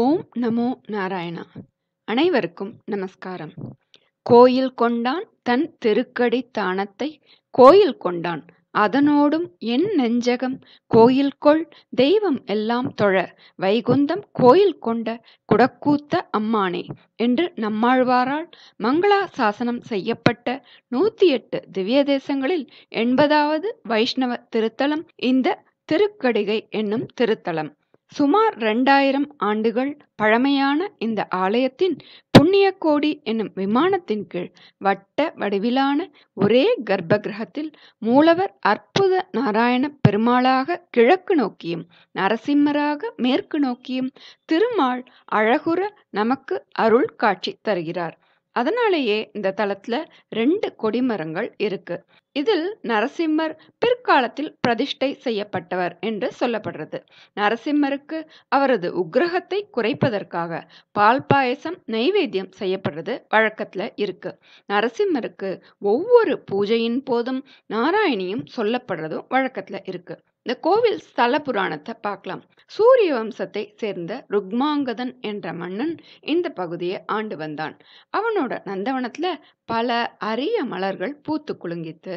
ஓம் நமோ நாராயணா அனைவருக்கும் நமஸ்காரம் கோயில் கொண்டான் தன் தெருக்கடி தானத்தை கோயில் கொண்டான் அதனோடும் என் நெஞ்சகம் கோயில் கொள் தெய்வம் எல்லாம் தொழ வைகுந்தம் கோயில் கொண்ட குடக்கூத்த அம்மானே என்று நம்மாழ்வாரால் மங்களா சாசனம் செய்யப்பட்ட நூத்தி எட்டு திவ்ய தேசங்களில் எண்பதாவது வைஷ்ணவ திருத்தலம் இந்த திருக்கடிகை என்னும் திருத்தலம் சுமார் இரண்டாயிரம் ஆண்டுகள் பழமையான இந்த ஆலயத்தின் புண்ணியக்கோடி என்னும் விமானத்தின் கீழ் வட்ட வடிவிலான ஒரே கர்ப்பகிரகத்தில் மூலவர் அற்புத நாராயண பெருமாளாக கிழக்கு நோக்கியும் நரசிம்மராக மேற்கு நோக்கியும் திருமால் அழகுற நமக்கு அருள் காட்சி தருகிறார் அதனாலேயே இந்த தளத்துல ரெண்டு கொடிமரங்கள் இருக்கு இதில் நரசிம்மர் பிற்காலத்தில் பிரதிஷ்டை செய்யப்பட்டவர் என்று சொல்லப்படுறது நரசிம்மருக்கு அவரது உக்ரகத்தை குறைப்பதற்காக பால் பாயசம் நைவேத்தியம் செய்யப்படுறது வழக்கத்துல இருக்கு நரசிம்மருக்கு ஒவ்வொரு பூஜையின் போதும் நாராயணியும் சொல்லப்படுறதும் வழக்கத்துல இருக்கு இந்த கோவில் ஸ்தல புராணத்தை பார்க்கலாம் சூரிய வம்சத்தை சேர்ந்த ருக்மாங்கதன் என்ற மன்னன் இந்த பகுதியை ஆண்டு வந்தான் அவனோட நந்தவனத்துல பல அரிய மலர்கள் பூத்து குலுங்கித்து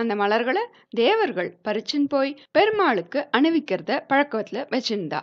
அந்த மலர்களை தேவர்கள் பறிச்சுன்னு போய் பெருமாளுக்கு அணிவிக்கிறத பழக்கத்தில் வச்சிருந்தா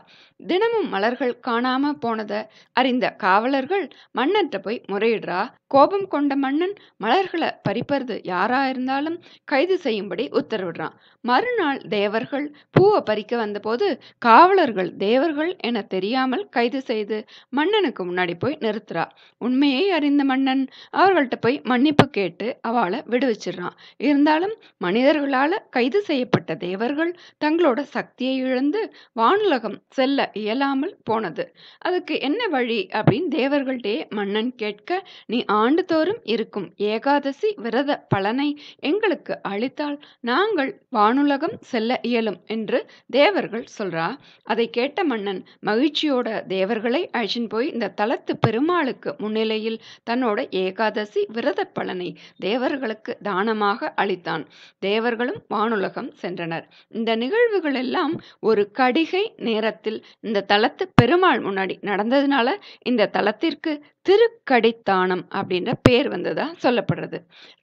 தினமும் மலர்கள் காணாம போனதை அறிந்த காவலர்கள் மன்னர்கிட்ட போய் முறையிடுறா கோபம் கொண்ட மன்னன் மலர்களை பறிப்பறது யாரா இருந்தாலும் கைது செய்யும்படி உத்தரவிடுறான் மறுநாள் தேவர்கள் பூவை பறிக்க வந்தபோது காவலர்கள் தேவர்கள் என தெரியாமல் கைது செய்து மன்னனுக்கு முன்னாடி போய் நிறுத்துறா உண்மையை அறிந்த மன்னன் அவர்கள்ட்ட போய் மன்னிப்பு கேட்டு அவளை விடுவிச்சிடுறான் இருந்தாலும் மனிதர்களால் கைது செய்யப்பட்ட தேவர்கள் தங்களோட சக்தியை இழந்து வானுலகம் செல்ல இயலாமல் போனது அதுக்கு என்ன வழி அப்படின்னு தேவர்கள்டே மன்னன் கேட்க நீ ஆண்டுதோறும் இருக்கும் ஏகாதசி விரத பலனை எங்களுக்கு அளித்தால் நாங்கள் வானுலகம் செல்ல இயலும் என்று தேவர்கள் சொல்றா அதை கேட்ட மன்னன் மகிழ்ச்சியோட தேவர்களை அழிச்சின் போய் இந்த தலத்து பெருமாளுக்கு முன்னிலையில் தன்னோட ஏகாதசி விரத பலனை தேவர்களுக்கு தானமாக அளித்தான் தேவர்களும் வானுலகம் சென்றனர் இந்த நிகழ்வுகள் எல்லாம் ஒரு கடிகை நேரத்தில் இந்த தலத்து பெருமாள் முன்னாடி நடந்ததுனால இந்த தலத்திற்கு திருக்கடித்தானம் அப்படின்ற பேர் வந்ததா சொல்லப்படுறது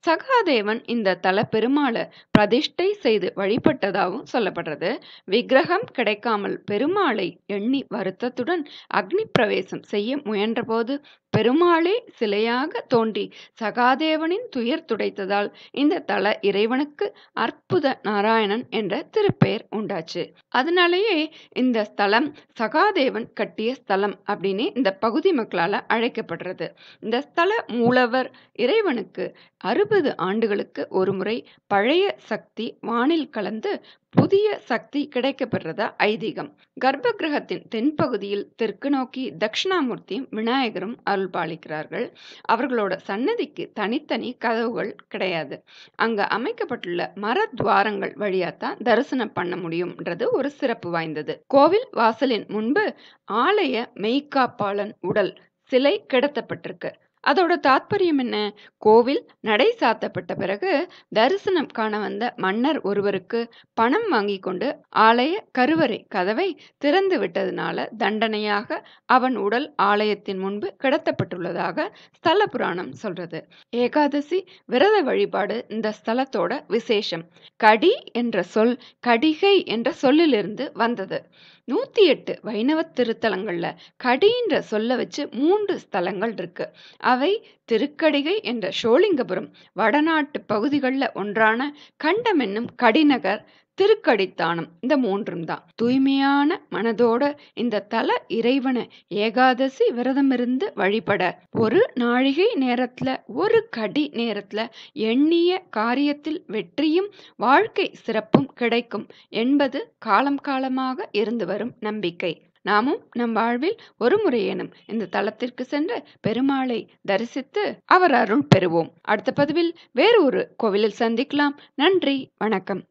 சகாதேவன் இந்த தல பெருமாளை பிரதிஷ்டை செய்து வழிபட்டதாகவும் சொல்லப்படுறது விக்கிரகம் கிடைக்காமல் பெருமாளை எண்ணி வருத்தத்துடன் அக்னி பிரவேசம் செய்ய முயன்றபோது பெருமாளே சிலையாக தோன்றி சகாதேவனின் துயர் துடைத்ததால் இந்த தல இறைவனுக்கு அற்புத நாராயணன் என்ற திருப்பெயர் உண்டாச்சு அதனாலேயே இந்த ஸ்தலம் சகாதேவன் கட்டிய ஸ்தலம் அப்படின்னு இந்த பகுதி மக்களால் அழைக்கப்படுறது இந்த ஸ்தல மூலவர் இறைவனுக்கு அறுபது ஆண்டுகளுக்கு ஒருமுறை பழைய சக்தி வானில் கலந்து புதிய சக்தி கிடைக்கப்பெற்றதா ஐதீகம் கர்ப்ப கிரகத்தின் தென்பகுதியில் தெற்கு நோக்கி தட்சிணாமூர்த்தியும் விநாயகரும் அருள் பாலிக்கிறார்கள் அவர்களோட சன்னதிக்கு தனித்தனி கதவுகள் கிடையாது அங்க அமைக்கப்பட்டுள்ள மர துவாரங்கள் வழியாத்தான் தரிசனம் பண்ண முடியும்ன்றது ஒரு சிறப்பு வாய்ந்தது கோவில் வாசலின் முன்பு ஆலய மெய்காப்பாளன் உடல் சிலை கிடத்தப்பட்டிருக்கு அதோட தாத்பரியம் என்ன கோவில் நடை சாத்தப்பட்ட பிறகு தரிசனம் காண வந்த மன்னர் ஒருவருக்கு பணம் வாங்கி கொண்டு ஆலய கருவறை கதவை திறந்து விட்டதனால தண்டனையாக அவன் உடல் ஆலயத்தின் முன்பு கிடத்தப்பட்டுள்ளதாக ஸ்தல புராணம் சொல்றது ஏகாதசி விரத வழிபாடு இந்த ஸ்தலத்தோட விசேஷம் கடி என்ற சொல் கடிகை என்ற சொல்லிலிருந்து வந்தது நூத்தி எட்டு வைணவ திருத்தலங்கள்ல கடின்ற சொல்ல வச்சு மூன்று ஸ்தலங்கள் இருக்கு அவை திருக்கடிகை என்ற சோழிங்கபுரம் வடநாட்டு பகுதிகளில் ஒன்றான கண்டம் என்னும் கடிநகர் திருக்கடித்தானம் இந்த மூன்றும் தான் தூய்மையான மனதோட இந்த தல இறைவனை ஏகாதசி விரதமிருந்து வழிபட ஒரு நாழிகை நேரத்துல ஒரு கடி நேரத்துல எண்ணிய காரியத்தில் வெற்றியும் வாழ்க்கை சிறப்பும் கிடைக்கும் என்பது காலம் காலமாக இருந்து வரும் நம்பிக்கை நாமும் நம் வாழ்வில் ஒரு முறையேனும் இந்த தளத்திற்கு சென்று பெருமாளை தரிசித்து அவர் அருள் பெறுவோம் அடுத்த பதிவில் வேறு ஒரு கோவிலில் சந்திக்கலாம் நன்றி வணக்கம்